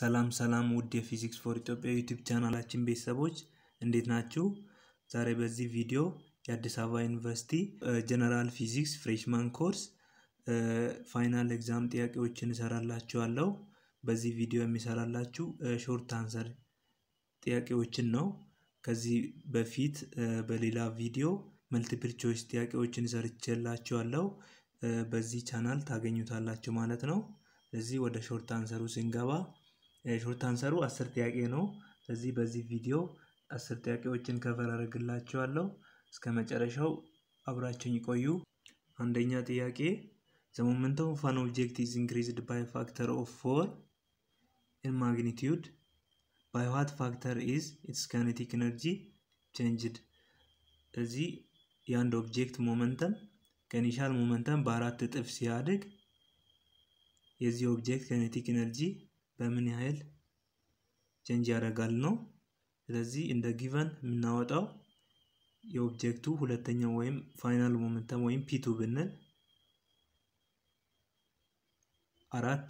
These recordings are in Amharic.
ሰላም ሰላም ውድ የፊዚክስ ፎር ኢትዮጵያ ዩቲዩብ ቻናላችን ቤተሰቦች እንዴት ናችሁ? ዛሬ በዚህ ቪዲዮ የአዲስ አበባ ዩኒቨርሲቲ ጀነራል ፊዚክስ ፍሬሽማን ኮርስ ፋይናል ኤግዛም ጥያቄዎችን እሰራላችኋለሁ። በዚህ ቪዲዮ የሚሰራላችሁ ሾርት አንሰር ጥያቄዎችን ነው። ከዚህ በፊት በሌላ ቪዲዮ መልቲፕል ቾይስ ጥያቄዎችን ሰርቼላችኋለሁ። በዚህ ቻናል ታገኙታላችሁ ማለት ነው። ስለዚህ ወደ ሾርት አንሰሩ ስንገባ ሾርት አንሰሩ አስር ጥያቄ ነው። ስለዚህ በዚህ ቪዲዮ አስር ጥያቄዎችን ከቨር አደርግላችኋለሁ። እስከ መጨረሻው አብራችሁኝ ቆዩ። አንደኛ ጥያቄ ዘ ሞመንት ኦፍ አን ኦብጀክት ኢዝ ኢንክሪዝድ ባይ ፋክተር ኦፍ ፎር ኢን ማግኒቲዩድ ባይ ዋት ፋክተር ኢዝ ኢትስ ካይኔቲክ ኢነርጂ ቼንጅድ። እዚህ የአንድ ኦብጀክት ሞመንተም ከኢኒሻል ሞመንተም በአራት እጥፍ ሲያድግ የዚህ ኦብጀክት ካይኔቲክ ኢነርጂ በምን ያህል ቼንጅ ያደርጋል ነው። ስለዚህ እንደ ጊቨን የምናወጣው የኦብጀክቱ ሁለተኛው ወይም ፋይናል ሞመንተም ወይም ፒቱ ብንል አራት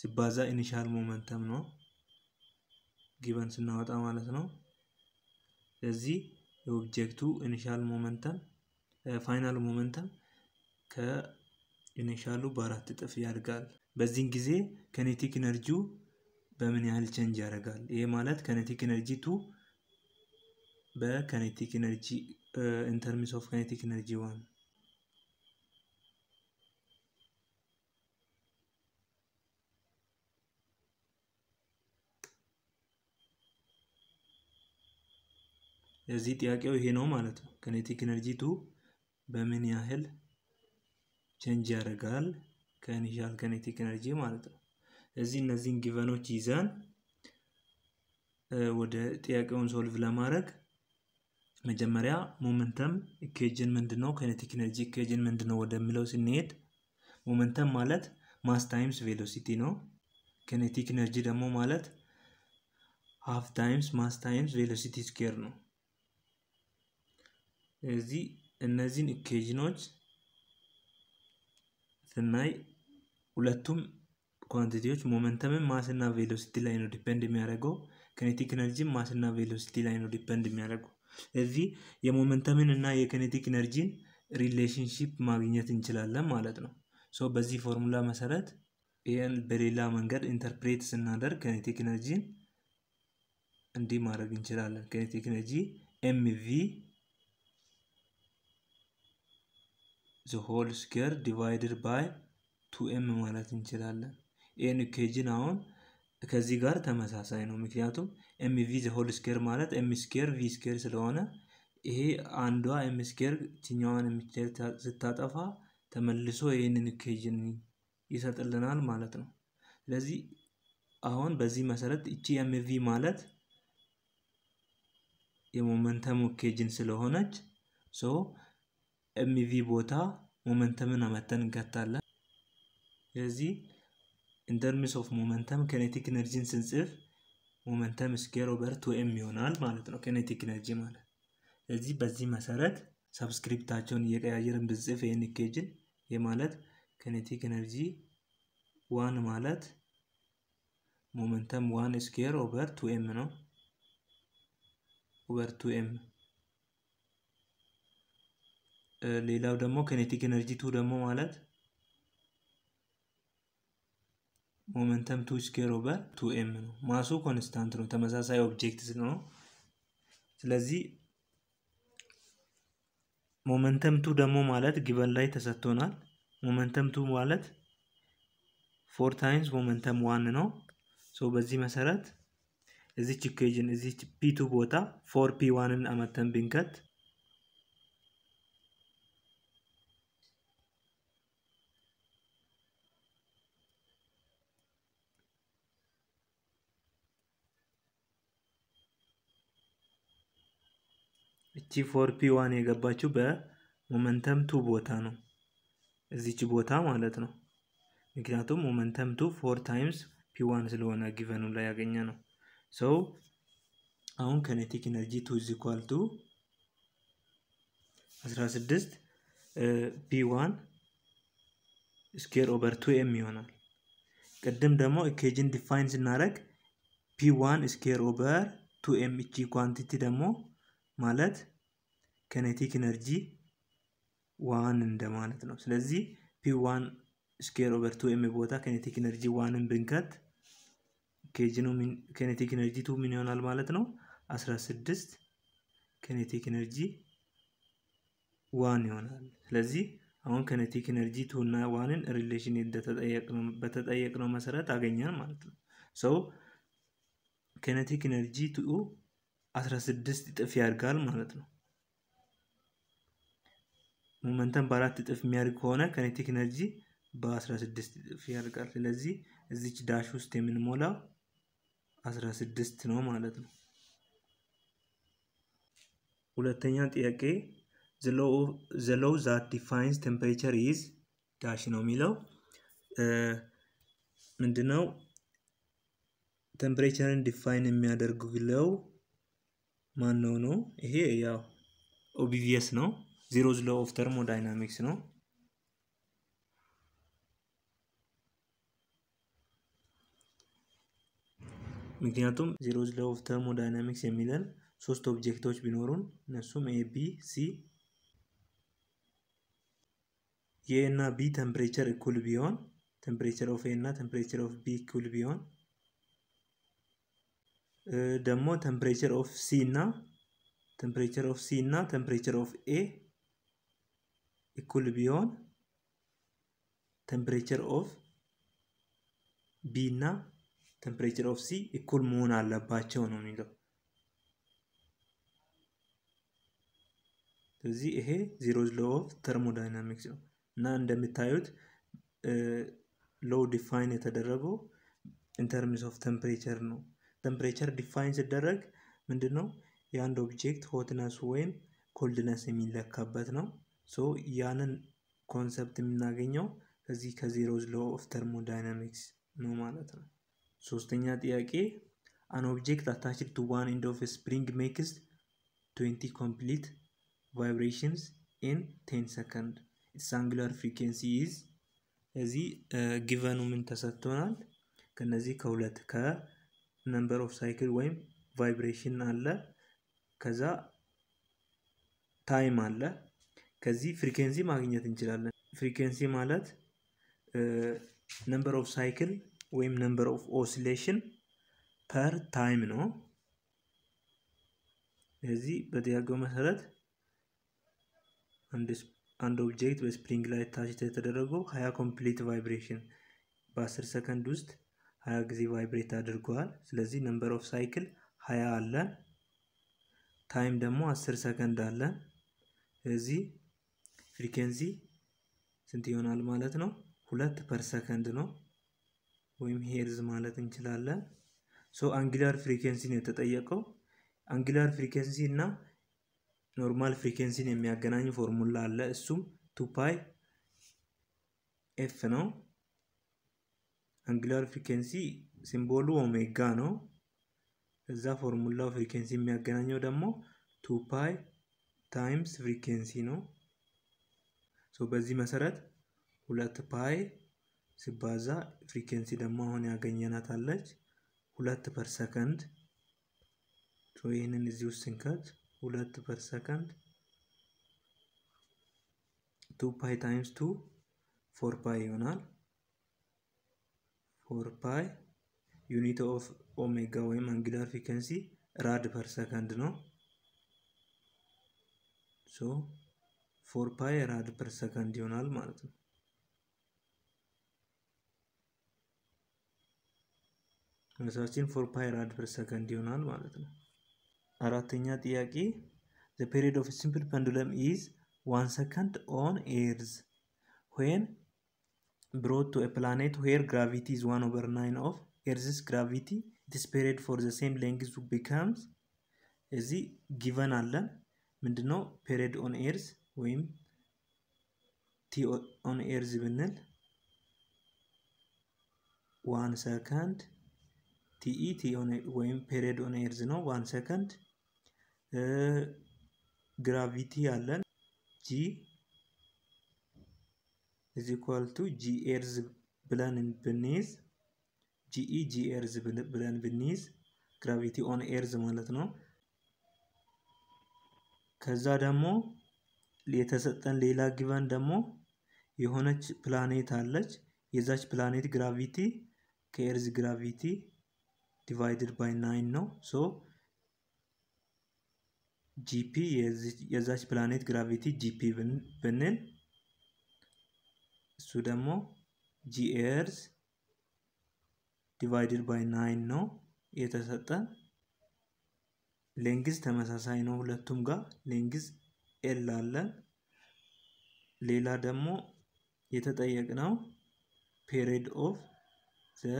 ሲባዛ ኢኒሻል ሞመንተም ነው ጊቨን ስናወጣ ማለት ነው። ስለዚህ የኦብጀክቱ ኢኒሻል ሞመንተም ፋይናል ሞመንተም ከኢኒሻሉ በአራት እጥፍ ያድጋል። በዚህን ጊዜ ከኔቲክ ኢነርጂው በምን ያህል ቼንጅ ያደርጋል? ይሄ ማለት ከኔቲክ ኢነርጂ ቱ በከኔቲክ ኢነርጂ ኢንተርሚስ ኦፍ ከኔቲክ ኢነርጂ ዋን የዚህ ጥያቄው ይሄ ነው ማለት ነው። ከኔቲክ ኢነርጂ ቱ በምን ያህል ቼንጅ ያደርጋል ከኢኒሻል ከኔቲክ ኤነርጂ ማለት ነው። እዚህ እነዚህን ጊቨኖች ይዘን ወደ ጥያቄውን ሶልቭ ለማድረግ መጀመሪያ ሞመንተም ኢኩዌጅን ነው፣ ከኔቲክ ኤነርጂ ኢኩዌጅን ምንድነው ወደሚለው ስንሄድ ሞመንተም ማለት ማስ ታይምስ ቬሎሲቲ ነው። ከኔቲክ ኤነርጂ ደግሞ ማለት ሀፍ ታይምስ ማስ ታይምስ ቬሎሲቲ ስኬር ነው። እዚህ እነዚህን ኢኩዌጅኖች ስናይ ሁለቱም ኳንቲቲዎች ሞመንተምን ማስና ቬሎሲቲ ላይ ነው ዲፔንድ የሚያደርገው። ኬኔቲክ ኤነርጂን ማስና ቬሎሲቲ ላይ ነው ዲፔንድ የሚያደርገው። ስለዚህ የሞመንተምን እና የኬኔቲክ ኤነርጂን ሪሌሽንሺፕ ማግኘት እንችላለን ማለት ነው። ሶ በዚህ ፎርሙላ መሰረት ይህን በሌላ መንገድ ኢንተርፕሬት ስናደርግ ኬኔቲክ ኤነርጂን እንዲህ ማድረግ እንችላለን። ኬኔቲክ ኤነርጂ ኤምቪ ዘ ሆል ስኬር ዲቫይድድ ባይ ቱኤም ማለት እንችላለን። ኤን ኬጅን አሁን ከዚህ ጋር ተመሳሳይ ነው። ምክንያቱም ኤምቪ ቪ ዘሆል ስኬር ማለት ኤም ስኬር ቪ ስኬር ስለሆነ ይሄ አንዷ ኤም ስኬር ችኛዋን ስታጠፋ ተመልሶ ይህንን ኬጅን ይሰጥልናል ማለት ነው። ስለዚህ አሁን በዚህ መሰረት እቺ ኤምቪ ማለት የሞመንተም ኬጅን ስለሆነች ሶ ኤምቪ ቦታ ሞመንተምን አመተን እንከታለን። ስለዚህ ኢንተርምስ ኦፍ ሞመንተም ኬኔቲክ ኢነርጂን ስንጽፍ ሞመንተም ስኬር ኦቨር ቱ ኤም ይሆናል ማለት ነው። ኬኔቲክ ኢነርጂ ማለት ስለዚህ በዚህ መሰረት ሰብስክሪፕታቸውን እየቀያየርን ብንጽፍ ይህን ኬጅን ይህ ማለት ከኔቲክ ኤነርጂ ዋን ማለት ሞመንተም ዋን ስኬር ኦቨር ቱ ኤም ነው። ኦቨር ቱ ኤም ሌላው ደግሞ ኬኔቲክ ኢነርጂ ቱ ደግሞ ማለት ሞመንተም ቱ ስኬር ኦቨር ቱ ኤም ነው። ማሱ ኮንስታንት ነው፣ ተመሳሳይ ኦብጀክት ነው። ስለዚህ ሞመንተም ቱ ደግሞ ማለት ጊቨን ላይ ተሰጥቶናል። ሞመንተም ቱ ማለት ፎር ታይምስ ሞመንተም ዋን ነው። ሶ በዚህ መሰረት እዚች ኢኩዌዥን እዚች ፒቱ ቦታ ፎር ፒ ዋንን አመተን ብንከት እቺ ፎር ፒ ዋን የገባችው በሞመንተም ቱ ቦታ ነው እዚች ቦታ ማለት ነው። ምክንያቱም ሞመንተም ቱ ፎር ታይምስ ፒ ዋን ስለሆነ ጊቨኑ ላይ ያገኘ ነው። ሰው አሁን ከኔቲክ ኢነርጂ ቱ ኢዝ ኢኳል ቱ 16 ፒ ዋን ስኬር ኦቨር ቱ ኤም ይሆናል። ቅድም ደግሞ ኢኬጅን ዲፋይን ስናደርግ ፒ ዋን ስኬር ኦቨር ቱ ኤም እቺ ኳንቲቲ ደግሞ ማለት ከኔቲክ ኢነርጂ ዋን እንደማለት ነው። ስለዚህ ፒ ዋን ስኬር ኦቨር ቱ ኤም ቦታ ከኔቲክ ኢነርጂ ዋንን ብንከት ከኔቲክ ኢነርጂ ቱ ምን ይሆናል ማለት ነው? 16 ከኔቲክ ኢነርጂ ዋን ይሆናል። ስለዚህ አሁን ከኔቲክ ኢነርጂ ቱ እና ዋንን ሪሌሽን በተጠየቅነው መሰረት አገኘን ማለት ነው። ሰው ከኔቲክ ኢነርጂ ቱ 16 ጥፍ ያድጋል ማለት ነው። ሞመንተም በአራት እጥፍ የሚያደርግ ከሆነ ከኔቲክ ኤነርጂ በ16 እጥፍ ያደርጋል። ስለዚህ እዚች ዳሽ ውስጥ የምንሞላው 16 ነው ማለት ነው። ሁለተኛ ጥያቄ ዘሎው ዛት ዲፋይንስ ቴምፐሬቸር ኢዝ ዳሽ ነው የሚለው ምንድነው? ቴምፕሬቸርን ዲፋይን የሚያደርጉ ግለው ማን ነው ነው? ይሄ ያው ኦቢቪየስ ነው። ዜሮዝ ሎ ኦፍ ተርሞ ዳይናሚክስ ነው። ምክንያቱም ዜሮዝ ሎ ኦፍ ተርሞዳይናሚክስ ዳይናሚክስ የሚለን ሶስት ኦብጀክቶች ቢኖሩን እነሱም ኤ፣ ቢ፣ ሲ ኤ እና ቢ ቴምፕሬቸር እኩል ቢሆን ቴምፕሬቸር ኦፍ ኤ እና ቴምፕሬቸር ኦፍ ቢ እኩል ቢሆን ደግሞ ቴምፕሬቸር ኦፍ ሲ እና ቴምፕሬቸር ኦፍ ሲ እና ቴምፕሬቸር ኦፍ ኤ እኩል ቢሆን ቴምፕሬቸር ኦፍ ቢ እና ቴምፕሬቸር ኦፍ ሲ እኩል መሆን አለባቸው ነው የሚለው። ስለዚህ ይሄ ዜሮዝ ሎ ኦፍ ተርሞዳይናሚክስ ነው እና እንደምታዩት ሎው ዲፋይን የተደረገው ኢንተርምስ ኦፍ ቴምፕሬቸር ነው። ቴምፕሬቸር ዲፋይን ሲደረግ ምንድን ነው የአንድ ኦብጀክት ሆትነስ ወይም ኮልድነስ የሚለካበት ነው። ሶ ያንን ኮንሰፕት የምናገኘው ከዚህ ከዜሮዝ ሎ ኦፍ ተርሞዳይናሚክስ ነው ማለት ነው። ሶስተኛ ጥያቄ አን ኦብጀክት አታችድ ቱ ዋን ኢንድ ኦፍ ስፕሪንግ ሜክስ 20 ኮምፕሊት ቫይብሬሽንስ ኢን ቴን ሰከንድ ኢትስ አንግላር ፍሪኬንሲ ኢዝ እዚህ ጊቨኑ ምን ተሰጥቶናል? ከነዚህ ከሁለት ከነምበር ኦፍ ሳይክል ወይም ቫይብሬሽን አለ፣ ከዛ ታይም አለ ከዚህ ፍሪኬንሲ ማግኘት እንችላለን። ፍሪኬንሲ ማለት ነምበር ኦፍ ሳይክል ወይም ነምበር ኦፍ ኦሲሌሽን ፐር ታይም ነው። ስለዚህ በጥያቄው መሰረት አንድ ኦብጀክት በስፕሪንግ ላይ ታች የተደረገው ሀያ ኮምፕሊት ቫይብሬሽን በ በ10 ሰከንድ ውስጥ ሀያ ጊዜ ቫይብሬት አድርገዋል። ስለዚህ ነምበር ኦፍ ሳይክል ሀያ አለ። ታይም ደግሞ 10 ሰከንድ አለ። ስለዚህ ፍሪኬንሲ ስንት ይሆናል ማለት ነው? ሁለት ፐር ሰከንድ ነው ወይም ሄርዝ ማለት እንችላለን። ሶ አንጊላር ፍሪኬንሲ ነው የተጠየቀው። አንጊላር ፍሪኬንሲ እና ኖርማል ፍሪኬንሲን የሚያገናኝ ፎርሙላ አለ። እሱም ቱፓይ ኤፍ ነው። አንጊላር ፍሪኬንሲ ሲምቦሉ ኦሜጋ ነው። እዛ ፎርሙላው ፍሪኬንሲ የሚያገናኘው ደግሞ ቱፓይ ታይምስ ፍሪኬንሲ ነው። በዚህ መሰረት ሁለት ፓይ ሲባዛ ፍሪኬንሲ ደግሞ አሁን ያገኘናት አለች ሁለት ፐር ሰከንድ። ይህንን እዚህ ውስጥ ስንከት ሁለት ፐር ሰከንድ ቱ ፓይ ታይምስ ቱ ፎር ፓይ ይሆናል። ፎር ፓይ ዩኒት ኦፍ ኦሜጋ ወይም አንጊላር ፍሪኬንሲ ራድ ፐር ሰከንድ ነው። ፎር ፓይ ራድ ፐር ሰከንድ ይሆናል ማለት ነው። መልሳችን ፎር ፓይ ራድ ፐር ሰከንድ ይሆናል ማለት ነው። አራተኛ ጥያቄ ዘ ፔሪድ ኦፍ ሲምፕል ፐንዱለም ኢዝ ዋን ሰከንድ ኦን ኤርዝ ዌን ብሮት ቱ ፕላኔት ዌር ግራቪቲ ኢዝ ዋን ኦቨር ናይን ኦፍ ኤርዝስ ግራቪቲ ኢትስ ፔሪድ ፎር ዘ ሴም ሌንግዝ ቢካምስ እዚህ ጊቨን አለን ምንድነው ፔሪድ ኦን ኤርዝ ወይም ቲ ኦን ኤርዝ ብንል ዋን ሰከንድ ቲኢ ቲ ወይም ፔሪድ ኦን ኤርዝ ነው። ዋን ሰከንድ ግራቪቲ አለን ጂ ኢዝ ኢኳል ቱ ጂ ኤርዝ ብለን ብንይዝ ጂኢ ጂ ኤርዝ ብለን ብንይዝ ግራቪቲ ኦን ኤርዝ ማለት ነው። ከዛ ደግሞ የተሰጠን ሌላ ጊቨን ደግሞ የሆነች ፕላኔት አለች። የዛች ፕላኔት ግራቪቲ ከኤርዝ ግራቪቲ ዲቫይድድ ባይ ናይን ነው። ሶ ጂፒ የዛች ፕላኔት ግራቪቲ ጂፒ ብንል እሱ ደግሞ ጂኤርዝ ዲቫይድድ ባይ ናይን ነው የተሰጠን። ሌንግዝ ተመሳሳይ ነው ሁለቱም ጋር ሌንግዝ ኤል አለን። ሌላ ደግሞ የተጠየቅነው ፔሪድ ኦፍ ዘ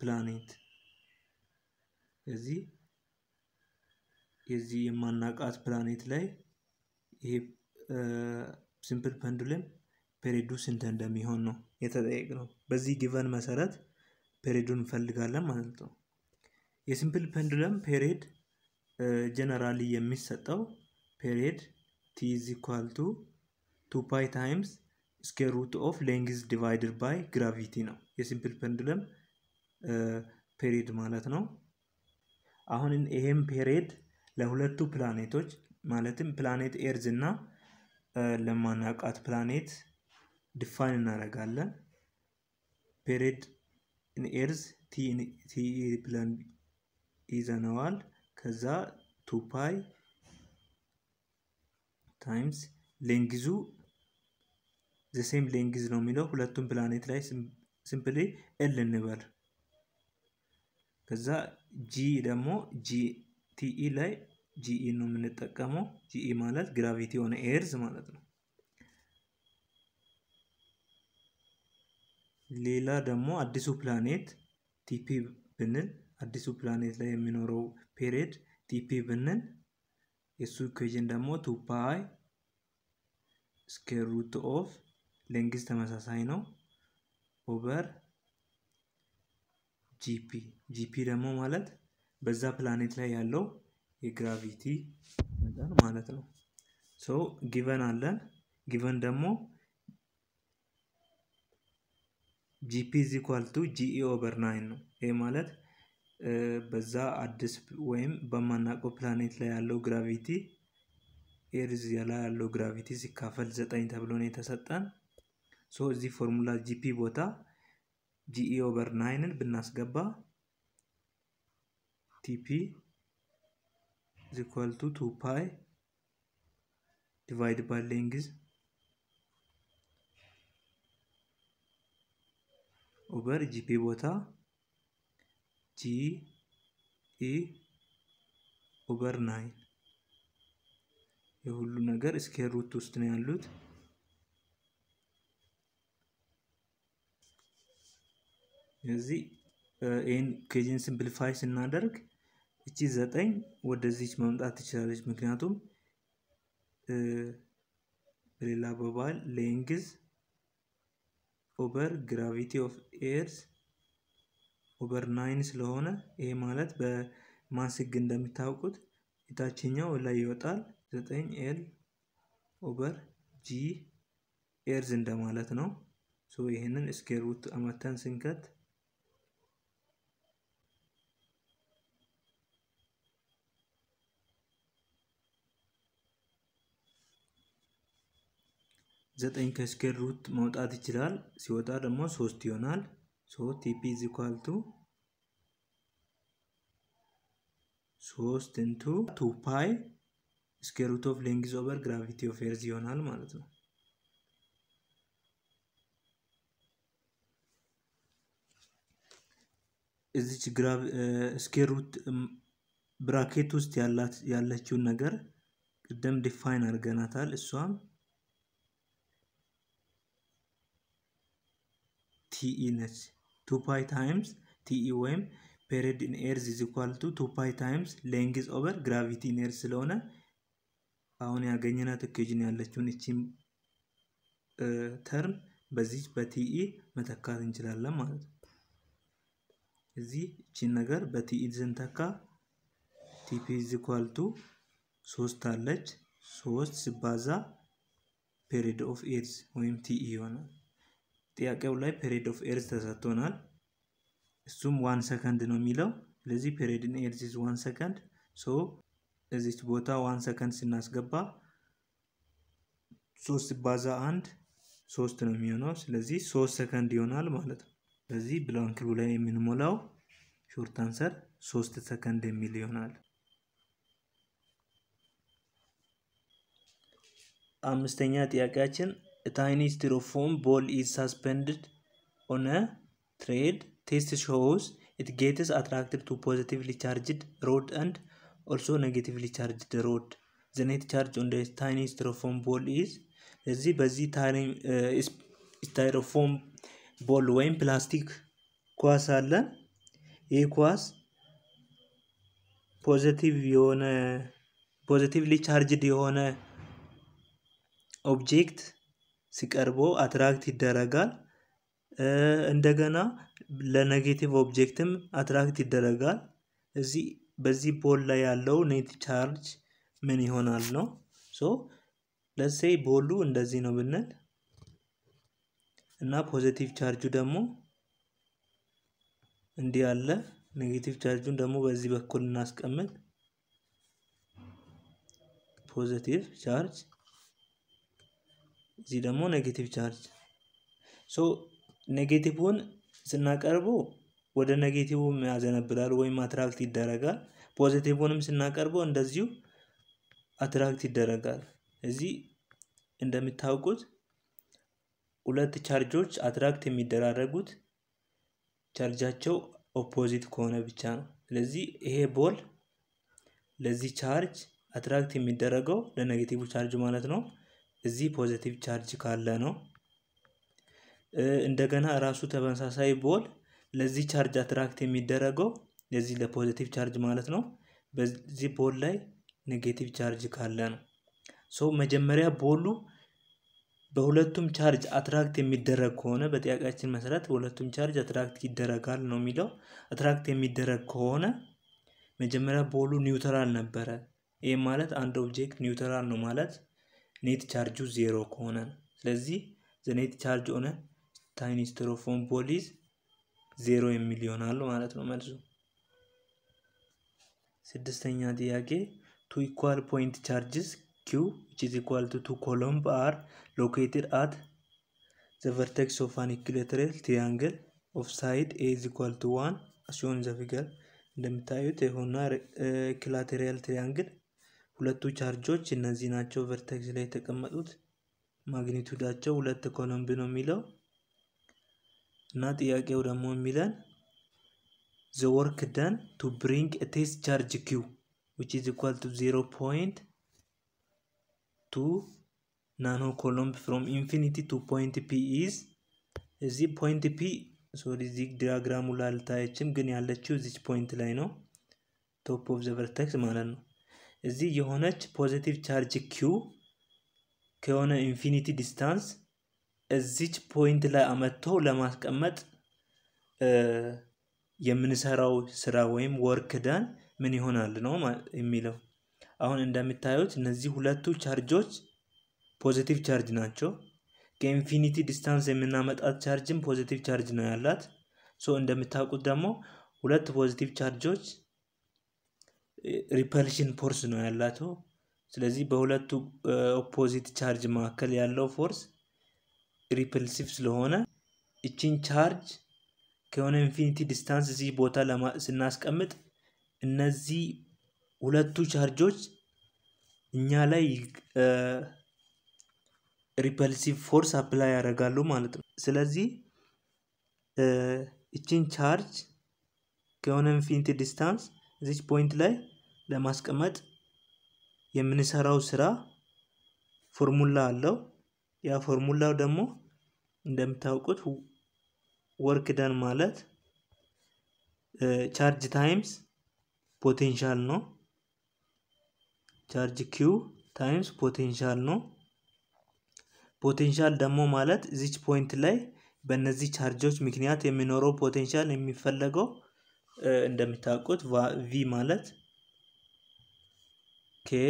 ፕላኔት እዚህ የዚህ የማናቃት ፕላኔት ላይ ይሄ ሲምፕል ፐንዱለም ፔሪዱ ስንት እንደሚሆን ነው የተጠየቅነው። በዚህ ጊቨን መሰረት ፔሪዱን እንፈልጋለን ማለት ነው። የሲምፕል ፐንዱለም ፔሪድ ጀነራሊ የሚሰጠው period t is equal to 2 pi times ስኬር ሩት ኦፍ ሌንግዝ ዲቫይድድ ባይ ግራቪቲ ነው የሲምፕል ፔንዱለም ፔሪድ ማለት ነው። አሁን ይሄም ፔሪድ ለሁለቱ ፕላኔቶች ማለትም ፕላኔት ኤርዝ እና ለማናቃት ፕላኔት ድፋን እናደርጋለን። ፔሪድ ኤርዝ ቲ ኢዘነዋል። ከዛ ቱፓይ ታይምስ ሌንግዙ ሴም ሌንግዝ ነው የሚለው ሁለቱም ፕላኔት ላይ ሲምፕሊ ኤል እንበል። ከዛ ጂ ደግሞ ጂቲኢ e ላይ ጂኢ e ነው የምንጠቀመው። ጂኢ e ማለት ግራቪቲ የሆነ ኤርዝ ማለት ነው። ሌላ ደግሞ አዲሱ ፕላኔት ቲፒ ብንል አዲሱ ፕላኔት ላይ የሚኖረው ፔሬድ ቲፒ ብንል የሱ ኢኩዌዥን ደግሞ ቱ ፓይ ስኬር ሩት ኦፍ ሌንግዝ ተመሳሳይ ነው ኦቨር ጂፒ ጂፒ ደግሞ ማለት በዛ ፕላኔት ላይ ያለው የግራቪቲ መጠን ማለት ነው። ሶ ጊቨን አለን። ጊቨን ደግሞ ጂፒ ኢዝ ኢኳል ቱ ጂኢ ኦቨር ናይን ነው። ይሄ ማለት በዛ አዲስ ወይም በማናውቀው ፕላኔት ላይ ያለው ግራቪቲ ኤርዝ ላይ ያለው ግራቪቲ ሲካፈል ዘጠኝ ተብሎ ነው የተሰጠን። ሶ እዚህ ፎርሙላ ጂፒ ቦታ ጂኢ ኦቨር ናይንን ብናስገባ ቲፒ ኢኳል ቱ ቱ ፓይ ዲቫይድ ባይ ሌንግዝ ኦቨር ጂፒ ቦታ ጂ ኢ ኦቨር ናይን የሁሉ ነገር ስኬር ሩት ውስጥ ነው ያሉት። ስለዚህ ይህን ኬጂን ሲምፕሊፋይ ስናደርግ እቺ ዘጠኝ ወደዚች መምጣት ትችላለች። ምክንያቱም በሌላ አባባል ሌንግዝ ኦቨር ግራቪቲ ኦፍ ኤርስ ኦቨር ናይን ስለሆነ ይሄ ማለት በማስ እንደሚታወቁት እንደምታውቁት የታችኛው ላይ ይወጣል። ዘጠኝ ኤል ኦቨር ጂ ኤርዝ እንደማለት ነው። ሶ ይህንን ስኬር ውት አመተን ስንከት ዘጠኝ ከስኬር ሩት መውጣት ይችላል። ሲወጣ ደግሞ ሶስት ይሆናል። So TP is equal to ሶስት ኢንቱ ቱ ፓይ ስኩዌር ሩት ኦፍ ሌንግዝ ኦቨር ግራቪቲ ኦፍ ኤርዝ ይሆናል ማለት ነው። እዚች ስኩዌር ሩት ብራኬት ውስጥ ያለችውን ነገር ቅደም ዲፋይን አድርገናታል። እሷም ቲኢ e ነች። 2 pi times ቲኢ ወይም ፔሪድ ኢን ኤርዝ ኢዝ ኢኳል ቱ 2 ፓይ ታይምስ ሌንግዝ ኦቨር ግራቪቲ ኢን ኤርዝ ስለሆነ አሁን ያገኘናት ኢኩዌዥን ያለችውን እቺን ተርም በዚህ በቲኢ መተካት እንችላለን ማለት ነው። እዚህ እቺን ነገር በቲኢ ስንተካ ቲፒ ኢዝ ኢኳል ቱ ሶስት አለች። ሶስት ሲባዛ ፔሪድ ኦፍ ኤርዝ ወይም ቲኢ ይሆናል። ጥያቄው ላይ ፔሪድ ኦፍ ኤርስ ተሰጥቶናል። እሱም ዋን ሰከንድ ነው የሚለው። ስለዚህ ፔሪድ ኢን ኤርስ ኢዝ ዋን ሰከንድ። ሶ እዚች ቦታ ዋን ሰከንድ ስናስገባ ሶስት ባዛ አንድ ሶስት ነው የሚሆነው። ስለዚህ ሶስት ሰከንድ ይሆናል ማለት ነው። ስለዚህ ብላንክሉ ላይ የምንሞላው ሾርት አንሰር ሶስት ሰከንድ የሚል ይሆናል። አምስተኛ ጥያቄያችን A tiny styrofoam ball is suspended on a thread. This shows it gets attracted to positively charged rod and also negatively charged rod. The net charge on the tiny styrofoam ball is እዚህ በዚህ ስታይሮፎም ቦል styrofoam ball ኳስ plastic ይህ Equals positive የሆነ Positively charged የሆነ object. ሲቀርቦ አትራክት ይደረጋል። እንደገና ለኔጌቲቭ ኦብጀክትም አትራክት ይደረጋል። እዚህ በዚህ ቦል ላይ ያለው ኔት ቻርጅ ምን ይሆናል ነው። ሶ ለሴይ ቦሉ እንደዚህ ነው ብንል እና ፖዚቲቭ ቻርጁ ደግሞ እንዲህ አለ። ኔጌቲቭ ቻርጁን ደግሞ በዚህ በኩል እናስቀምጥ ፖዚቲቭ ቻርጅ እዚህ ደግሞ ኔጌቲቭ ቻርጅ ሶ ኔጌቲቭን ስናቀርበው ወደ ኔጌቲቭ ያዘነብላል ወይም አትራክት ይደረጋል። ፖዚቲቭንም ስናቀርበው እንደዚሁ አትራክት ይደረጋል። እዚህ እንደምታውቁት ሁለት ቻርጆች አትራክት የሚደራረጉት ቻርጃቸው ኦፖዚት ከሆነ ብቻ ነው። ስለዚህ ይሄ ቦል ለዚህ ቻርጅ አትራክት የሚደረገው ለኔጌቲቭ ቻርጅ ማለት ነው። እዚህ ፖዘቲቭ ቻርጅ ካለ ነው። እንደገና ራሱ ተመሳሳይ ቦል ለዚህ ቻርጅ አትራክት የሚደረገው ለዚህ ለፖዘቲቭ ቻርጅ ማለት ነው። በዚህ ቦል ላይ ኔጌቲቭ ቻርጅ ካለ ነው። ሶ መጀመሪያ ቦሉ በሁለቱም ቻርጅ አትራክት የሚደረግ ከሆነ በጥያቄያችን መሰረት በሁለቱም ቻርጅ አትራክት ይደረጋል ነው የሚለው። አትራክት የሚደረግ ከሆነ መጀመሪያ ቦሉ ኒውትራል ነበረ። ይህም ማለት አንድ ኦብጄክት ኒውትራል ነው ማለት ኔት ቻርጁ ዜሮ ከሆነ ነው። ስለዚህ ዘኔት ቻርጅ ኦን ታይኒ ስትሮፎም ቦል ኢዝ ዜሮ የሚል ይሆናል ማለት ነው መልሱ። ስድስተኛ ጥያቄ ቱ ኢኳል ፖይንት ቻርጅስ ኪው ዊች ኢዝ ኢኳል ቱ ቱ ኮሎምብ አር ሎኬትድ አት ዘ ቨርቴክስ ኦፍ አን ኢኩሌተራል ትሪያንግል ኦፍ ሳይድ ኤ ኢዝ ኢኳል ቱ ዋን ሲሆን ዘ ፊገር እንደምታዩት የሆነ ኢኩላተራል ትሪያንግል ሁለቱ ቻርጆች እነዚህ ናቸው። ቨርቴክስ ላይ የተቀመጡት ማግኒቱዳቸው ሁለት ኮሎምብ ነው የሚለው እና ጥያቄው ደግሞ የሚለን ዘ ወርክ ደን ቱ ብሪንግ ቴስት ቻርጅ ኪው ዊች ኢዝ ኢኳል ቱ ዜሮ ፖይንት ቱ ናኖ ኮሎምብ ፍሮም ኢንፊኒቲ ቱ ፖይንት ፒ ኢዝ እዚህ ፖይንት ፒ ሶሪ እዚህ ዲያግራሙ ላይ አልታየችም፣ ግን ያለችው እዚች ፖይንት ላይ ነው። ቶፕ ኦፍ ዘ ቨርቴክስ ማለት ነው። እዚህ የሆነች ፖዘቲቭ ቻርጅ ኪው ከሆነ ኢንፊኒቲ ዲስታንስ እዚች ፖይንት ላይ አመጥቶ ለማስቀመጥ የምንሰራው ስራ ወይም ወርክ ዳን ምን ይሆናል ነው የሚለው። አሁን እንደምታዩት እነዚህ ሁለቱ ቻርጆች ፖዚቲቭ ቻርጅ ናቸው። ከኢንፊኒቲ ዲስታንስ የምናመጣት ቻርጅም ፖዚቲቭ ቻርጅ ነው ያላት። ሶ እንደምታውቁት ደግሞ ሁለት ፖዚቲቭ ቻርጆች ሪፐልሽን ፎርስ ነው ያላቸው። ስለዚህ በሁለቱ ኦፖዚት ቻርጅ መካከል ያለው ፎርስ ሪፐልሲቭ ስለሆነ እችን ቻርጅ ከሆነ ኢንፊኒቲ ዲስታንስ እዚህ ቦታ ስናስቀምጥ እነዚህ ሁለቱ ቻርጆች እኛ ላይ ሪፐልሲቭ ፎርስ አፕላይ ያደርጋሉ ማለት ነው። ስለዚህ እችን ቻርጅ ከሆነ ኢንፊኒቲ ዲስታንስ እዚች ፖይንት ላይ ለማስቀመጥ የምንሰራው ስራ ፎርሙላ አለው። ያ ፎርሙላው ደግሞ እንደምታውቁት ወርክ ደን ማለት ቻርጅ ታይምስ ፖቴንሻል ነው። ቻርጅ ኪው ታይምስ ፖቴንሻል ነው። ፖቴንሻል ደግሞ ማለት እዚች ፖይንት ላይ በእነዚህ ቻርጆች ምክንያት የሚኖረው ፖቴንሻል የሚፈለገው እንደምታውቁት ቪ ማለት ኬ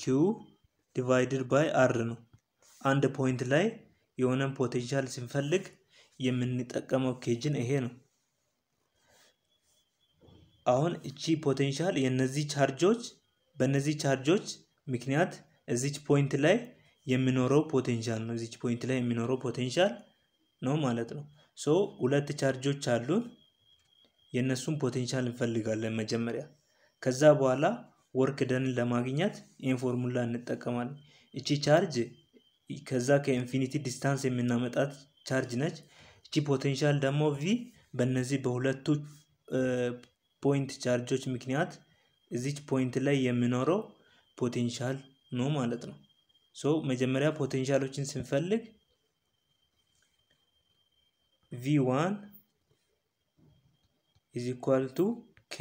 ኪው ዲቫይድድ ባይ አር ነው። አንድ ፖይንት ላይ የሆነን ፖቴንሻል ስንፈልግ የምንጠቀመው ኬጅን ይሄ ነው። አሁን እቺ ፖቴንሻል የነዚህ ቻርጆች በነዚህ ቻርጆች ምክንያት እዚች ፖይንት ላይ የሚኖረው ፖቴንሻል ነው። እዚች ፖይንት ላይ የሚኖረው ፖቴንሻል ነው ማለት ነው። ሶ ሁለት ቻርጆች አሉን። የእነሱን ፖቴንሻል እንፈልጋለን መጀመሪያ። ከዛ በኋላ ወርክ ደንን ለማግኘት ይህን ፎርሙላ እንጠቀማለን። እቺ ቻርጅ ከዛ ከኢንፊኒቲ ዲስታንስ የምናመጣት ቻርጅ ነች። እቺ ፖቴንሻል ደግሞ ቪ በእነዚህ በሁለቱ ፖይንት ቻርጆች ምክንያት እዚች ፖይንት ላይ የሚኖረው ፖቴንሻል ነው ማለት ነው። ሶ መጀመሪያ ፖቴንሻሎችን ስንፈልግ ቪ ዋን is equal to k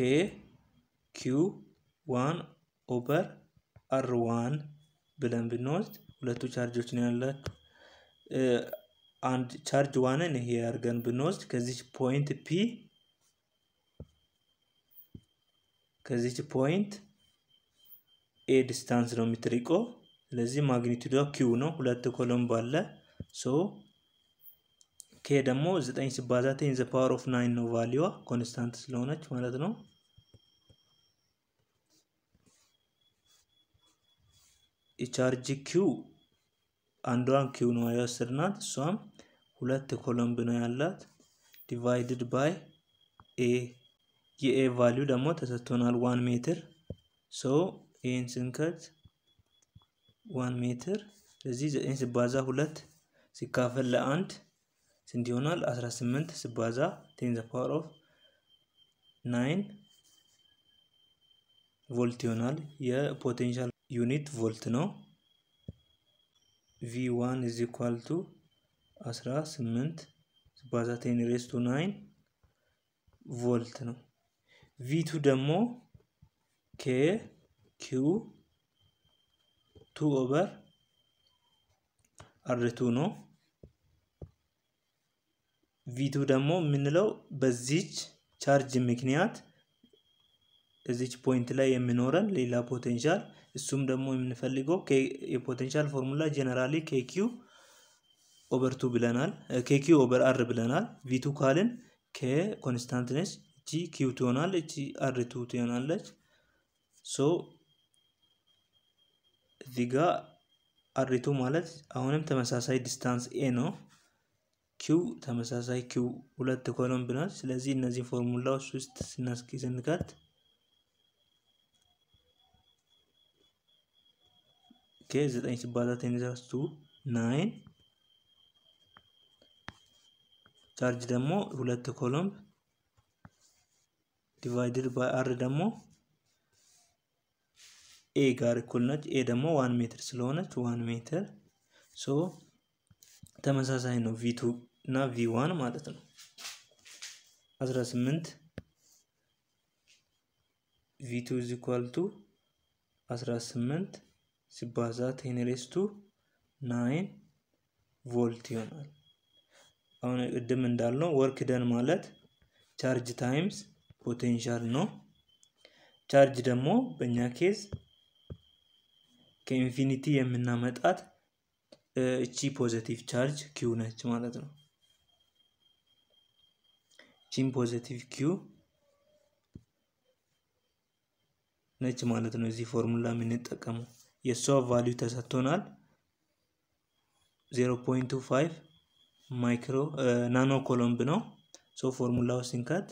q ዋን ኦቨር አር ዋን ብለን ብንወስድ ሁለቱ ቻርጆች ነው ያላቸው። አንድ ቻርጅ ዋንን ይሄ አድርገን ብንወስድ ከዚች ፖይንት ፒ ከዚች ፖይንት ኤ ዲስታንስ ነው የሚትርቆ። ስለዚህ ማግኒቱዶ ኪው ነው። ሁለት ኮሎም ባለ ሶ ኬ ደግሞ ዘጠኝ ሲባዛ 10 ዘ ፓወር ኦፍ ናይን ነው ቫሊዋ ኮንስታንት ስለሆነች ማለት ነው። ኢቻርጅ ኪው አንዷን ኪው ነው የወሰድናት። እሷም ሁለት ኮሎምብ ነው ያላት ዲቫይድድ ባይ ኤ የኤ ቫሊዩ ደግሞ ተሰጥቶናል ዋን ሜትር ሶ ይህን ስንከት ዋን ሜትር ስለዚህ ዘጠኝ ሲባዛ ሁለት ሲካፈል ለአንድ ስንት ይሆናል? 18 ስባዛ ቴን ዘ ፓወር ኦፍ ናይን ቮልት ይሆናል። የፖቴንሻል ዩኒት ቮልት ነው። ቪ ዋን ኢዝ ኢኳል ቱ 18 ስባዛ ቴን ሬስ ቱ ናይን ቮልት ነው። ቪ ቱ ደግሞ ኬ ኪው ቱ ኦቨር አር ቱ ነው። ቪቱ ደግሞ የምንለው በዚች ቻርጅ ምክንያት እዚች ፖይንት ላይ የሚኖረን ሌላ ፖቴንሻል እሱም ደግሞ የምንፈልገው የፖቴንሻል ፎርሙላ ጀነራሊ ኬኪዩ ኦቨር ቱ ብለናል። ኬኪዩ ኦቨር አር ብለናል። ቪቱ ካልን ከኮንስታንት ነች። እቺ ኪዩ ትሆናል፣ እቺ አር ቱ ትሆናለች። ሶ እዚህ አሪቱ ማለት አሁንም ተመሳሳይ ዲስታንስ ኤ ነው። ኪው ተመሳሳይ ኪው ሁለት ኮሎም ብናል። ስለዚህ እነዚህ ፎርሙላዎች ውስጥ ስናስኪ ስንከት ኦኬ ዘጠኝ ሲባዛ ቴንዘርስ ቱ ናይን ቻርጅ ደግሞ ሁለት ኮሎም ዲቫይድድ ባይ አር ደግሞ ኤ ጋር እኩል ነች። ኤ ደግሞ ዋን ሜትር ስለሆነች ዋን ሜትር ሶ ተመሳሳይ ነው ቪቱ እና ቪ ዋን ማለት ነው። 18 ቪቱ ኢዝ ኢኳል ቱ 18 ሲባዛ ቴን ሬዝ ቱ ናይን ቮልት ይሆናል። አሁን ቅድም እንዳልነው ወርክ ደን ማለት ቻርጅ ታይምስ ፖቴንሻል ነው። ቻርጅ ደግሞ በእኛ ኬዝ ከኢንፊኒቲ የምናመጣት እቺ ፖዘቲቭ ቻርጅ ኪው ነች ማለት ነው። ቺም ፖዘቲቭ ኪዩ ነች ማለት ነው። እዚህ ፎርሙላ የምንጠቀመው የእሷ ቫሊዩ ተሰጥቶናል 0.25 ማይክሮ ናኖ ኮሎምብ ነው። ሶ ፎርሙላው ሲንካት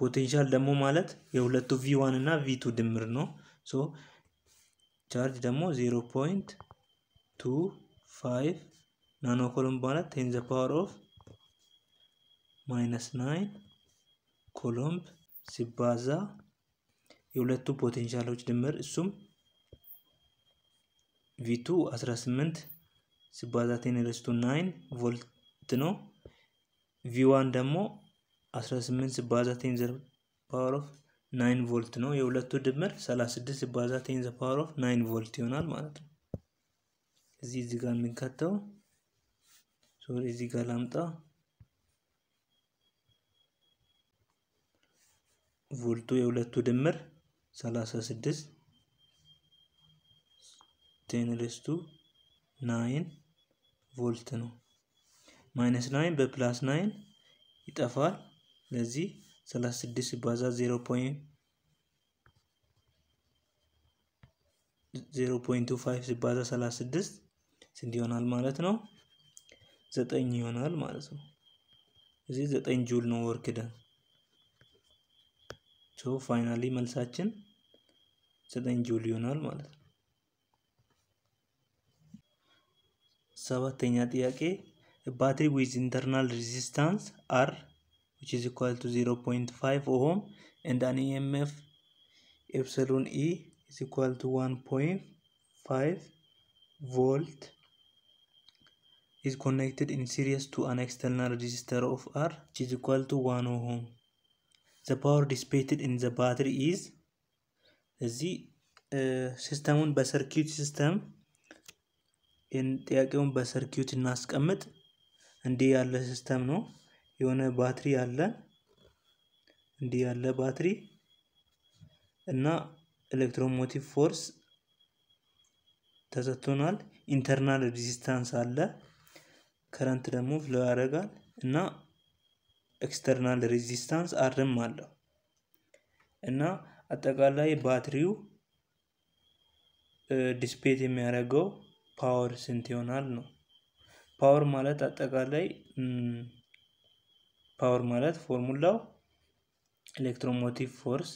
ፖቴንሻል ደግሞ ማለት የሁለቱ ቪ1 እና ቪ2 ድምር ነው። ሶ ቻርጅ ደግሞ 0.25 ናኖ ኮሎም ማለት ቴን ዘ ፓወር ኦፍ ማይነስ ናይን ኮሎምብ ሲባዛ የሁለቱ ፖቴንሻሎች ድምር እሱም ቪቱ 18 ሲባዛ ቴን ረስቱ ቮልት ነው። ቪዋን ደግሞ 18 ሲባዛ ቴን ዘ ፓወር ኦፍ ናይን ቮልት ነው። የሁለቱ ድምር 36 ሲባዛ ቴን ዘ ፓወር ኦፍ ናይን ቮልት ይሆናል ማለት ነው። እዚህ እዚህ ጋር የሚከተው ሶሪ እዚህ ጋር ላምጣ። ቮልቱ የሁለቱ ድምር 36 ቴንርስቱ ናይን ቮልት ነው። ማይነስ ናይን በፕላስ ናይን ይጠፋል። ለዚህ 36 0 0.25 ሲባዛ 36 ስንት ይሆናል ማለት ነው? ዘጠኝ ይሆናል ማለት ነው። እዚህ ዘጠኝ ጁል ነው ወርክ ደን ሶ ፋይናሊ መልሳችን ዘጠኝ ጁል ይሆናል ማለት ነው። ሰባተኛ ጥያቄ ባትሪ ዊዝ ኢንተርናል ሬዚስታንስ አር which is equal to 0.5 ohm and an EMF epsilon E is equal to 1.5 volt is connected in series to an external resistor of R which is equal to 1 ohm. The power dissipated in the battery is እዚህ ሲስተሙን በሰርኪዩት ሲስተም ጥያቄውን በሰርኪዩት እናስቀምጥ። እንዲህ ያለ ሲስተም ነው። የሆነ ባትሪ አለ፣ እንዲህ ያለ ባትሪ እና ኤሌክትሮሞቲቭ ፎርስ ተሰጥቶናል። ኢንተርናል ሬዚስታንስ አለ። ከረንት ደግሞ ፍሎ ያደርጋል እና ኤክስተርናል ሬዚስታንስ አርም አለው እና አጠቃላይ ባትሪው ዲስፔት የሚያደርገው ፓወር ስንት ይሆናል ነው። ፓወር ማለት አጠቃላይ ፓወር ማለት ፎርሙላው ኤሌክትሮሞቲቭ ፎርስ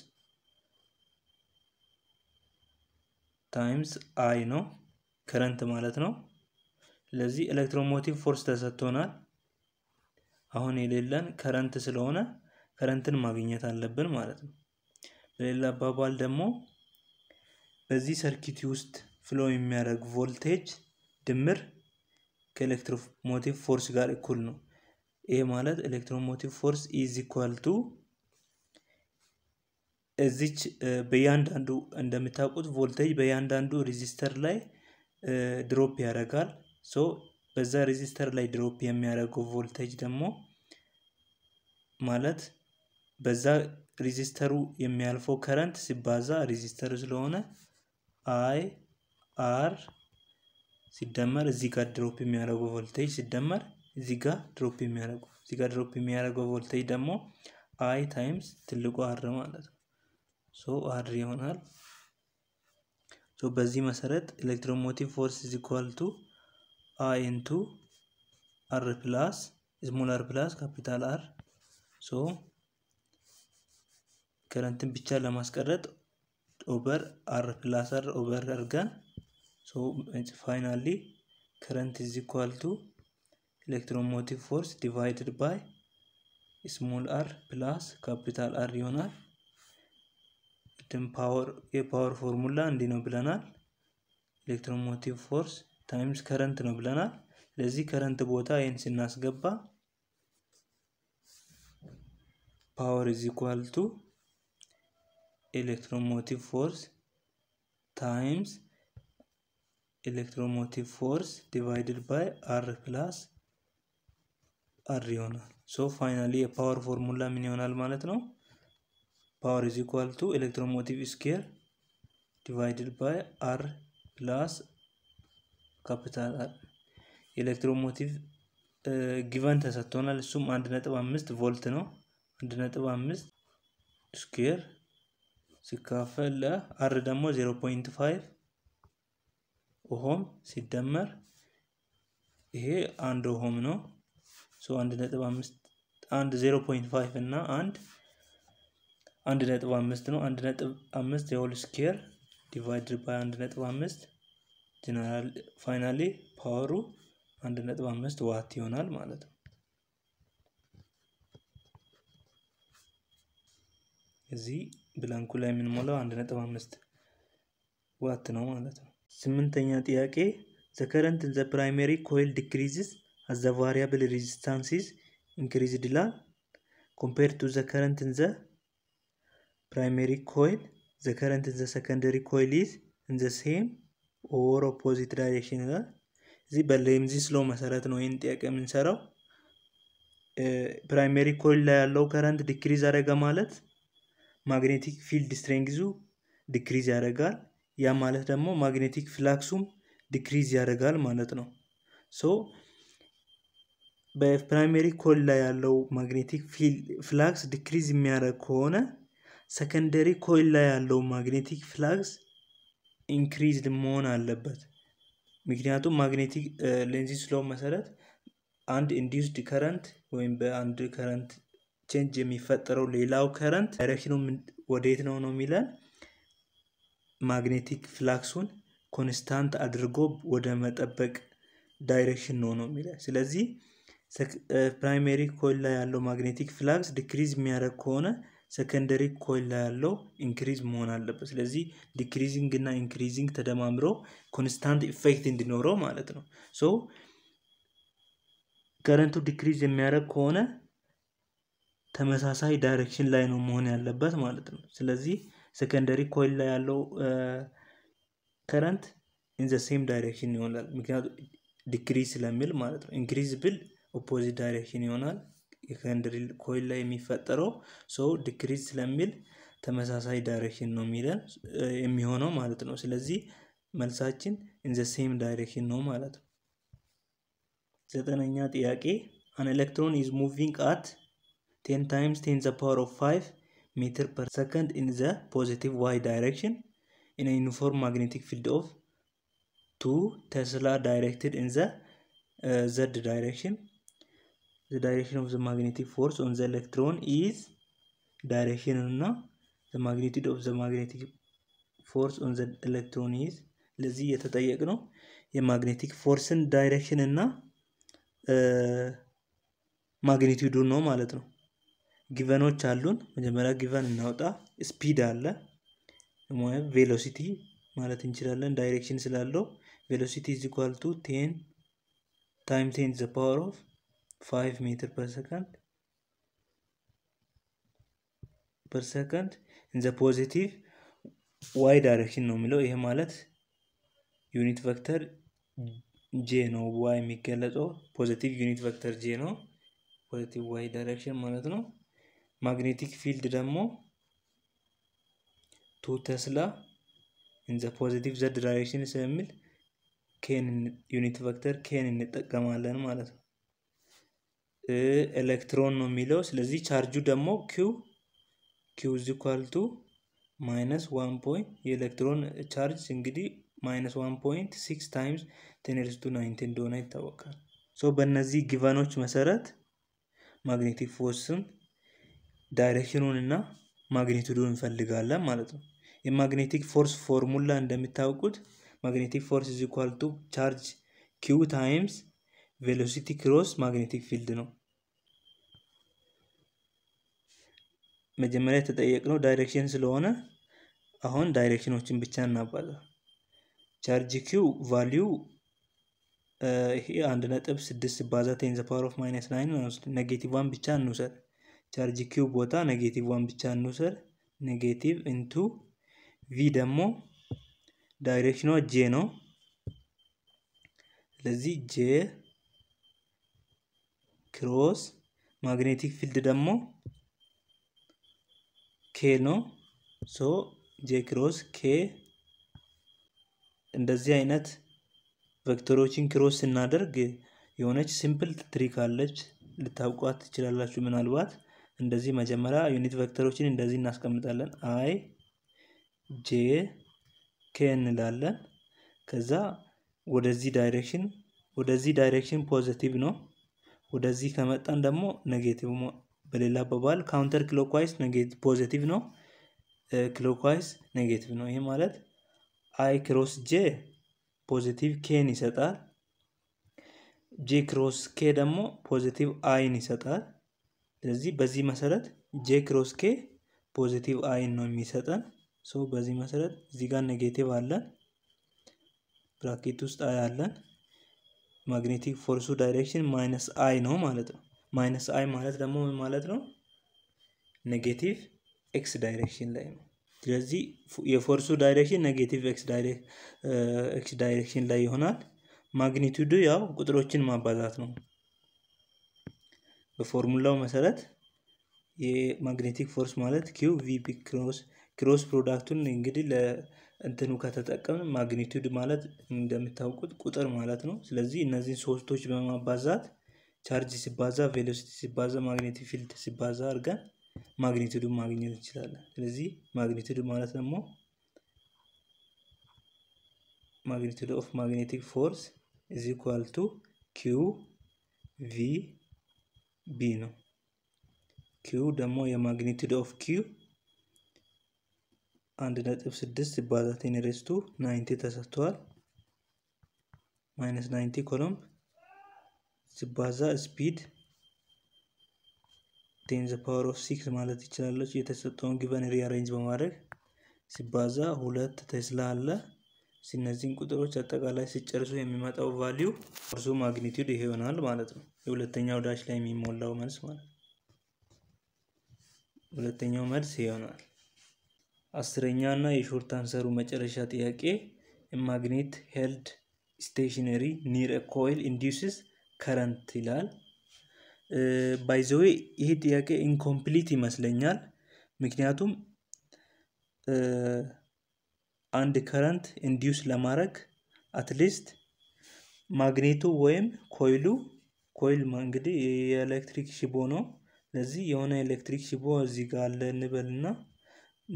ታይምስ አይ ነው። ከረንት ማለት ነው። ስለዚህ ኤሌክትሮሞቲቭ ፎርስ ተሰጥቶናል። አሁን የሌለን ከረንት ስለሆነ ከረንትን ማግኘት አለብን ማለት ነው። በሌላ አባባል ደግሞ በዚህ ሰርኪት ውስጥ ፍሎ የሚያደርግ ቮልቴጅ ድምር ከኤሌክትሮሞቲቭ ፎርስ ጋር እኩል ነው። ይሄ ማለት ኤሌክትሮሞቲቭ ፎርስ ኢዝ ኢኳል ቱ እዚች በእያንዳንዱ እንደምታውቁት ቮልቴጅ በእያንዳንዱ ሬዚስተር ላይ ድሮፕ ያደርጋል። ሶ በዛ ሬዚስተር ላይ ድሮፕ የሚያደርገው ቮልቴጅ ደግሞ ማለት በዛ ሬዚስተሩ የሚያልፈው ከረንት ሲባዛ ሬዚስተሩ ስለሆነ አይ አር ሲደመር እዚህ ጋር ድሮፕ የሚያደርገው ቮልቴጅ ሲደመር እዚህ ጋር ድሮፕ የሚያደርገው እዚህ ጋር ድሮፕ የሚያደርገው ቮልቴጅ ደግሞ አይ ታይምስ ትልቁ አር ማለት ነው። ሶ አር ይሆናል። ሶ በዚህ መሰረት ኤሌክትሮሞቲቭ ፎርስ ኢዝ ኢኳል ቱ i into r plus small r plus capital r ከረንትን ብቻ ለማስቀረጥ ኦቨር አር ፕላስ አር ኦቨር አድርገን ሶ ፋይናሊ ከረንት ኢዝ ኢኳል ቱ ኤሌክትሮሞቲቭ ፎርስ ዲቫይድድ ባይ ስሞል አር ፕላስ ካፒታል አር ይሆናል። ቅድም ፓወር የፓወር ፎርሙላ እንዲህ ነው ብለናል። ኤሌክትሮሞቲቭ ፎርስ ታይምስ ከረንት ነው ብለናል። ለዚህ ከረንት ቦታ ይህን ስናስገባ ፓወር ኢዝ ኢኳል ቱ ኤሌክትሮሞቲቭ ፎርስ ታይምስ ኤሌክትሮሞቲቭ ፎርስ ዲቫይድድ ባይ አር ፕላስ አር ይሆናል። ሶ ፋይናሊ የፓወር ፎርሙላ ምን ይሆናል ማለት ነው? ፓወር ኢዝ ኢኳል ቱ ኤሌክትሮሞቲቭ ስኬር ዲቫይድድ ባይ አር ፕላስ ካፒታል አር ኤሌክትሮሞቲቭ ጊቨን ተሰጥቶናል። እሱም አንድ ነጥብ አምስት ቮልት ነው። አንድ ነጥብ አምስት ስኩዌር ሲካፈል ለአር ደግሞ ዜሮ ፖይንት ፋይቭ ኦሆም ሲደመር ይሄ አንድ ኦሆም ነው። ሶ አንድ ነጥብ አምስት አንድ ዜሮ ፖይንት ፋይቭ እና አንድ አንድ ነጥብ አምስት ነው። አንድ ነጥብ አምስት የሆል ስኬር ዲቫይድድ ባይ አንድ ነጥብ አምስት ጀነራል ፋይናሌ ፓወሩ አንድ ነጥብ አምስት ዋት ይሆናል ማለት ነው። እዚህ ብላንኩ ላይ የምንሞላው አንድ ነጥብ ዋት ነው ማለት ነው። ስምንተኛ ጥያቄ ዘከረንት ዘ ፕራይመሪ ኮይል ዲክሪዝስ ዘ ቫሪያብል ሬዚስታንሲስ ኢንክሪዝድ ይላል ኮምፔር ቱ ዘ ከረንት ዘ ፕራይሜሪ ኮይል ዘ ከረንት ዘ ሰከንደሪ ኮይል ኢዝ ኢን ዘ ሴም ኦር ኦፖዚት ዳይሬክሽን ይላል። እዚህ በሌንዚስ ሎ መሰረት ነው ይህን ጥያቄ የምንሰራው። ፕራይሜሪ ኮይል ላይ ያለው ከረንት ዲክሪዝ ያደረገ ማለት ማግኔቲክ ፊልድ ስትሬንግዙ ዲክሪዝ ያደርጋል። ያ ማለት ደግሞ ማግኔቲክ ፍላክሱም ዲክሪዝ ያደርጋል ማለት ነው። ሶ በፕራይሜሪ ኮይል ላይ ያለው ማግኔቲክ ፍላክስ ዲክሪዝ የሚያደርግ ከሆነ ሰከንደሪ ኮይል ላይ ያለው ማግኔቲክ ፍላክስ ኢንክሪዝድ መሆን አለበት። ምክንያቱም ማግኔቲክ ሌንዚስ ሎ መሰረት አንድ ኢንዲውስድ ከረንት ወይም በአንድ ከረንት ቼንጅ የሚፈጠረው ሌላው ከረንት ዳይሬክሽኑ ወዴት ነው ነው የሚለን ማግኔቲክ ፍላክሱን ኮንስታንት አድርጎ ወደ መጠበቅ ዳይሬክሽን ነው ነው የሚለን። ስለዚህ ፕራይሜሪ ኮይል ላይ ያለው ማግኔቲክ ፍላክስ ዲክሪዝ የሚያደርግ ከሆነ ሰከንደሪ ኮይል ላይ ያለው ኢንክሪዝ መሆን አለበት። ስለዚህ ዲክሪዚንግ እና ኢንክሪዚንግ ተደማምሮ ኮንስታንት ኢፌክት እንዲኖረው ማለት ነው። ሶ ከረንቱ ዲክሪዝ የሚያደርግ ከሆነ ተመሳሳይ ዳይሬክሽን ላይ ነው መሆን ያለበት ማለት ነው። ስለዚህ ሰከንደሪ ኮይል ላይ ያለው ከረንት ኢን ዘ ሴም ዳይሬክሽን ይሆናል። ምክንያቱ ዲክሪዝ ስለሚል ማለት ነው። ኢንክሪዝ ብል ኦፖዚት ዳይሬክሽን ይሆናል። የከንድሪል ኮይል ላይ የሚፈጠረው ሰው ዲክሪዝ ስለሚል ተመሳሳይ ዳይሬክሽን ነው የሚለን የሚሆነው ማለት ነው። ስለዚህ መልሳችን ኢንዘ ሴም ዳይሬክሽን ነው ማለት ነው። ዘጠነኛ ጥያቄ አን ኤሌክትሮን ኢዝ ሙቪንግ አት ቴን ታይምስ ቴን ዘ ፓወር ኦፍ ፋይቭ ሜትር ፐር ሰከንድ ኢን ዘ ፖዚቲቭ ዋይ ዳይሬክሽን ኢን ዩኒፎርም ማግኔቲክ ፊልድ ኦፍ ቱ ቴስላ ዳይሬክትድ ኢን ዘ ዘድ ዳይሬክሽን the direction of the magnetic force on the electron is direction እና uh, the magnitude of the magnetic force on the electron is ለዚህ የተጠየቅ ነው የማግኔቲክ ፎርስን ዳይሬክሽን እና uh, ማግኒቲዩዱን ነው ማለት ነው። ጊቨኖች አሉን። መጀመሪያ ጊቨን እናውጣ። ስፒድ አለ ቬሎሲቲ ማለት እንችላለን። ዳይሬክሽን ስላለው ቬሎሲቲ ኢዝ ኢኳል ቱ ቴን ታይም ቴን ዘ ፓወር ኦፍ 5 ሜትር per second per second in the positive y direction ነው የሚለው። ይሄ ማለት ዩኒት ቨክተር ጄ ነው ዋይ የሚገለጸው ፖዚቲቭ ዩኒት ቨክተር ጄ ነው ፖዚቲቭ ዋይ ዳይሬክሽን ማለት ነው። ማግኔቲክ ፊልድ ደግሞ ቱ ተስላ ኢን ዘ ፖዚቲቭ ዘድ ዳይሬክሽን ስለሚል ኬን ዩኒት ቨክተር ኬን እንጠቀማለን ማለት ነው። ኤሌክትሮን ነው የሚለው። ስለዚህ ቻርጁ ደግሞ ኪው ኪው ዚኳልቱ ማይነስ ዋን ፖይንት የኤሌክትሮን ቻርጅ እንግዲህ ማይነስ ዋን ፖይንት ሲክስ ታይምስ ቱ ናይንቲን እንደሆነ ይታወቃል። ሶ በእነዚህ ጊቨኖች መሰረት ማግኔቲክ ፎርስን ዳይሬክሽኑን እና ማግኔቱዱን እንፈልጋለን ማለት ነው። የማግኔቲክ ፎርስ ፎርሙላ እንደሚታወቁት ማግኔቲክ ፎርስ ኢዝ ኢኳል ቱ ቻርጅ ኪው ታይምስ ቬሎሲቲ ክሮስ ማግኔቲክ ፊልድ ነው። መጀመሪያ የተጠየቅነው ዳይሬክሽን ስለሆነ አሁን ዳይሬክሽኖችን ብቻ እናባለን። ቻርጅ ኪው ቫሊዩ ይሄ አንድ ነጥብ ስድስት ባዛ ቴንዘ ፓወር ኦፍ ማይነስ ናይን ኔጌቲቭ ዋን ብቻ እንውሰድ። ቻርጅ ኪው ቦታ ኔጌቲቭ ዋን ብቻ እንውሰድ። ኔጌቲቭ ኢንቱ ቪ ደግሞ ዳይሬክሽኗ ጄ ነው። ስለዚህ ጄ ክሮስ ማግኔቲክ ፊልድ ደግሞ ኬ ነው። ሶ ጄ ክሮስ ኬ እንደዚህ አይነት ቬክተሮችን ክሮስ ስናደርግ የሆነች ሲምፕል ትሪክ አለች። ልታውቋት ትችላላችሁ ምናልባት። እንደዚህ መጀመሪያ ዩኒት ቬክተሮችን እንደዚህ እናስቀምጣለን። አይ ጄ ኬ እንላለን። ከዛ ወደዚህ ዳይሬክሽን ወደዚህ ዳይሬክሽን ፖዘቲቭ ነው። ወደዚህ ከመጣን ደግሞ ኔጌቲቭ በሌላ አባባል ካውንተር ክሎክዋይስ ፖዘቲቭ ነው፣ ክሎክዋይስ ኔጌቲቭ ነው። ይህ ማለት አይ ክሮስ ጄ ፖዘቲቭ ኬን ይሰጣል። ጄ ክሮስ ኬ ደግሞ ፖዘቲቭ አይን ይሰጣል። ስለዚህ በዚህ መሰረት ጄ ክሮስ ኬ ፖዘቲቭ አይን ነው የሚሰጠን። ሶ በዚህ መሰረት እዚህ ጋር ኔጌቲቭ አለን፣ ብራኬት ውስጥ አይ አለን። ማግኔቲክ ፎርሱ ዳይሬክሽን ማይነስ አይ ነው ማለት ነው። ማይነስ አይ ማለት ደግሞ ምን ማለት ነው? ኔጌቲቭ ኤክስ ዳይሬክሽን ላይ ነው። ስለዚህ የፎርሱ ዳይሬክሽን ኔጌቲቭ ኤክስ ዳይሬክሽን ላይ ይሆናል። ማግኒቱዱ ያው ቁጥሮችን ማባዛት ነው። በፎርሙላው መሰረት የማግኔቲክ ፎርስ ማለት ኪው ቪፒ ክሮስ ክሮስ ፕሮዳክቱን እንግዲህ ለእንትኑ ከተጠቀም ማግኒቱድ ማለት እንደምታውቁት ቁጥር ማለት ነው። ስለዚህ እነዚህን ሶስቶች በማባዛት ቻርጅ ሲባዛ ቬሎሲቲ ሲባዛ ማግኔቲ ፊልድ ሲባዛ አድርገን ማግኔቲዱን ማግኘት እንችላለን። ስለዚህ ማግኔቲዱ ማለት ደግሞ ማግኔቲድ ኦፍ ማግኔቲክ ፎርስ ኢዝ ኢኳል ቱ ኪው ቪ ቢ ነው። ኪው ደግሞ የማግኔቲድ ኦፍ ኪው አንድ ነጥብ ስድስት ሲባዛ ቴን ሬስቱ ናይንቲ ተሰጥቷል። ማይነስ ናይንቲ ኮሎምብ ሲባዛ ስፒድ ቴን ዘ ፓወር ኦፍ ሲክስ ማለት ይችላለች። የተሰጠውን ጊቨን ሪአሬንጅ በማድረግ ሲባዛ ሁለት ቴስላ አለ። እነዚህን ቁጥሮች አጠቃላይ ሲጨርሱ የሚመጣው ቫሊዩ እርሱ ማግኒቲዩድ ይሄ ይሆናል ማለት ነው። የሁለተኛው ዳሽ ላይ የሚሞላው መልስ ማለት ነው። ሁለተኛው መልስ ይሆናል። አስረኛ እና የሾርት አንሰሩ መጨረሻ ጥያቄ ማግኔት ሄልድ ስቴሽነሪ ኒር ኮይል ኢንዲዩስስ ከረንት ይላል። ባይዘዌ ይህ ጥያቄ ኢንኮምፕሊት ይመስለኛል። ምክንያቱም አንድ ከረንት ኢንዲዩስ ለማድረግ አትሊስት ማግኔቱ ወይም ኮይሉ ኮይል እንግዲህ የኤሌክትሪክ ሽቦ ነው። ስለዚህ የሆነ ኤሌክትሪክ ሽቦ እዚህ ጋር አለ እንበልና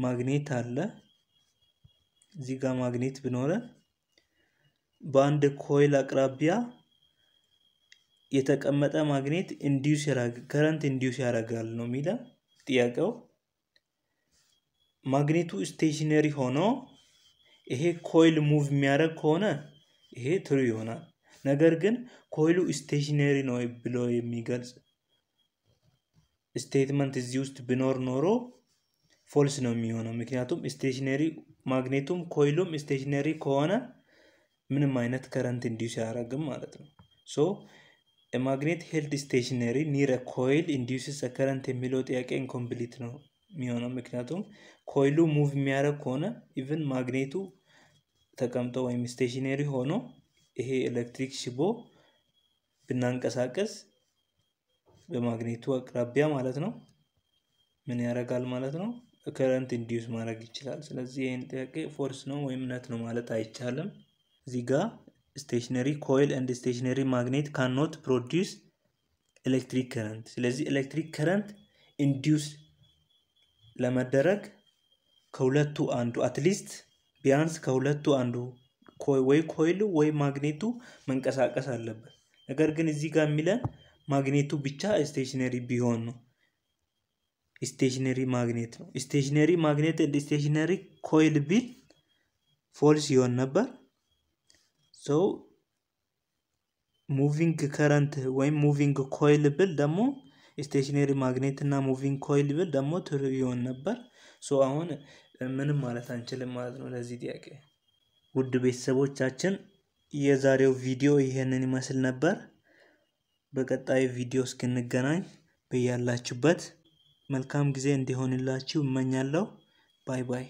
ማግኔት አለ። እዚህ ጋር ማግኔት ብኖረ በአንድ ኮይል አቅራቢያ የተቀመጠ ማግኔት ኢንዲዩስ ከረንት ኢንዲዩስ ያደርጋል ነው የሚለ ጥያቄው። ማግኔቱ ስቴሽነሪ ሆኖ ይሄ ኮይል ሙቭ የሚያደርግ ከሆነ ይሄ ትሩ ይሆናል። ነገር ግን ኮይሉ ስቴሽነሪ ነው ብሎ የሚገልጽ ስቴትመንት እዚህ ውስጥ ቢኖር ኖሮ ፎልስ ነው የሚሆነው። ምክንያቱም ስቴሽነሪ ማግኔቱም ኮይሉም ስቴሽነሪ ከሆነ ምንም አይነት ከረንት ኢንዲዩስ አያደርግም ማለት ነው። ሶ ማግኔት ሄልድ ስቴሽነሪ ኒረ ኮይል ኢንዲዩስስ ከረንት የሚለው ጥያቄ ኢንኮምፕሊት ነው የሚሆነው። ምክንያቱም ኮይሉ ሙቭ የሚያደርግ ከሆነ ኢቨን ማግኔቱ ተቀምጦ ወይም ስቴሽነሪ ሆኖ ይሄ ኤሌክትሪክ ሽቦ ብናንቀሳቀስ በማግኔቱ አቅራቢያ ማለት ነው ምን ያደርጋል ማለት ነው ከረንት ኢንዲዩስ ማድረግ ይችላል። ስለዚህ ይህን ጥያቄ ፎርስ ነው ወይም ነት ነው ማለት አይቻልም እዚህ ጋር ስቴሽነሪ ኮይል ኤንድ ስቴሽነሪ ማግኔት ካኖት ፕሮዲውስ ኤሌክትሪክ ከረንት። ስለዚህ ኤሌክትሪክ ከረንት ኢንዲውስ ለመደረግ ከሁለቱ አንዱ አትሊስት ቢያንስ ከሁለቱ አንዱ ወይ ኮይሉ ወይ ማግኔቱ መንቀሳቀስ አለበት። ነገር ግን እዚህ ጋር የሚለን ማግኔቱ ብቻ ስቴሽነሪ ቢሆን ነው። ስቴሽነሪ ማግኔት ነው። ስቴሽነሪ ማግኔት ስቴሽነሪ ኮይል ቢል ፎልስ ይሆን ነበር። ሶ ሙቪንግ ከረንት ወይም ሙቪንግ ኮይል ብል ደግሞ ስቴሽነሪ ማግኔት እና ሙቪንግ ኮይል ብል ደግሞ ትሩ ይሆን ነበር። ሶ አሁን ምንም ማለት አንችልም ማለት ነው ለዚህ ጥያቄ። ውድ ቤተሰቦቻችን የዛሬው ቪዲዮ ይሄንን ይመስል ነበር። በቀጣይ ቪዲዮ እስክንገናኝ በያላችሁበት መልካም ጊዜ እንዲሆንላችሁ እመኛለሁ። ባይ ባይ።